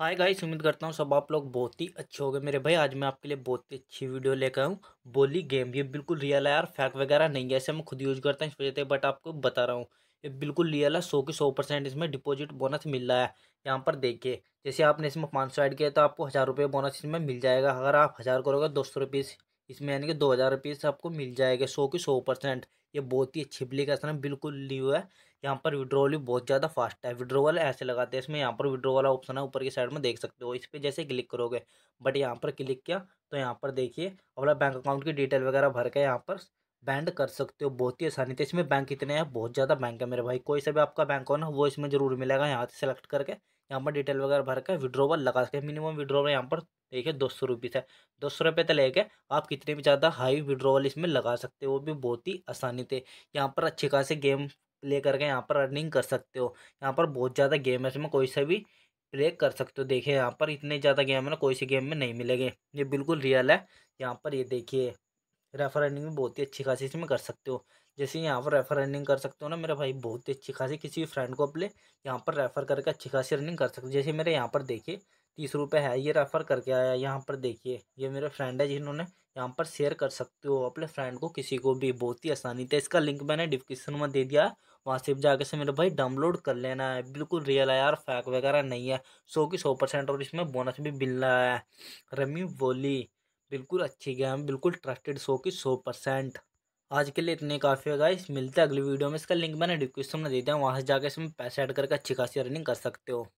hi guys उम्मीद करता हूँ सब आप लोग बहुत ही अच्छे हो गए मेरे भाई आज मैं आपके लिए बहुत ही अच्छी वीडियो लेकर आऊँ बोली गेम ये बिल्कुल रियल है यार फैक वगैरह नहीं है ऐसे मैं खुद यूज़ करता हूँ इस वजह से बट आपको बता रहा हूँ ये बिल्कुल रियल है सौ के सौ परसेंट इसमें डिपॉजिट बोनस मिल रहा है यहाँ पर देखिए जैसे आपने इसमें पाँच सौ ऐड किया तो आपको हज़ार रुपये बोनस इसमें मिल जाएगा अगर आप हज़ार करोगे दो सौ रुपये इसमें यानी कि दो हज़ार रुपये से आपको मिल जाएगा सौ की सौ परसेंट ये बहुत ही अच्छी अप्लीकेशन है बिल्कुल न्यू है यहाँ पर विड्रोवल भी बहुत ज़्यादा फास्ट है विड्रोवल ऐसे लगाते हैं इसमें यहाँ पर विड्रो वाला ऑप्शन है ऊपर की साइड में देख सकते हो इस पर जैसे क्लिक करोगे बट यहाँ पर क्लिक किया तो यहाँ पर देखिए अपना बैंक अकाउंट की डिटेल वगैरह भर के यहाँ पर बैंड कर सकते हो बहुत ही आसानी थी इसमें बैंक इतने हैं बहुत ज़्यादा बैंक है मेरे भाई कोई सा भी आपका बैंक हो ना वो इसमें ज़रूर मिलेगा यहाँ से सेलेक्ट करके यहाँ पर डिटेल वगैरह भर के विड्रोवल लगा सकते हैं मिनिमम विड्रोवल यहाँ पर देखिए दो सौ रुपीज़ है दो सौ रुपये तक लेके आप कितने भी ज़्यादा हाई विड्रोवल इसमें लगा सकते हो वो भी बहुत ही आसानी थे यहाँ पर अच्छी खासी गेम प्ले करके यहाँ पर अर्निंग कर सकते हो यहाँ पर बहुत ज़्यादा गेम है इसमें कोई सा भी प्ले कर सकते हो देखिए यहाँ पर इतने ज़्यादा गेम है ना कोई सी गेम में नहीं मिलेंगे ये बिल्कुल रियल है यहाँ पर ये देखिए रेफर अर्निंग भी बहुत ही अच्छी खासी इसमें कर सकते हो जैसे यहाँ पर रेफर अर्निंग कर सकते हो ना मेरा भाई बहुत ही अच्छी खासी किसी भी फ्रेंड को अपने यहाँ पर रेफ़र करके अच्छी खासी अर्निंग कर सकते हो जैसे मेरे यहाँ पर देखिए तीस रुपये है ये रेफ़र करके आया यहाँ पर देखिए ये मेरे फ्रेंड है जिन्होंने यहाँ पर शेयर कर सकते हो अपने फ्रेंड को किसी को भी बहुत ही आसानी था इसका लिंक मैंने डिस्क्रिप्शन में दे दिया है वहाँ से जाकर से मेरे भाई डाउनलोड कर लेना है बिल्कुल रियल है यार फैक वगैरह नहीं है सौ की सौ परसेंट और इसमें बोनस भी मिल रहा है रमी बोली बिल्कुल अच्छी गेम बिल्कुल ट्रस्टेड सो की सौ परसेंट आज के लिए इतने काफ़ी है गाइस मिलते हैं अगली वीडियो में इसका लिंक मैंने डिस्क्रिप्शन में दे दिया वहाँ से जाकर इसमें पैसे ऐड करके अच्छी खासी रनिंग कर सकते हो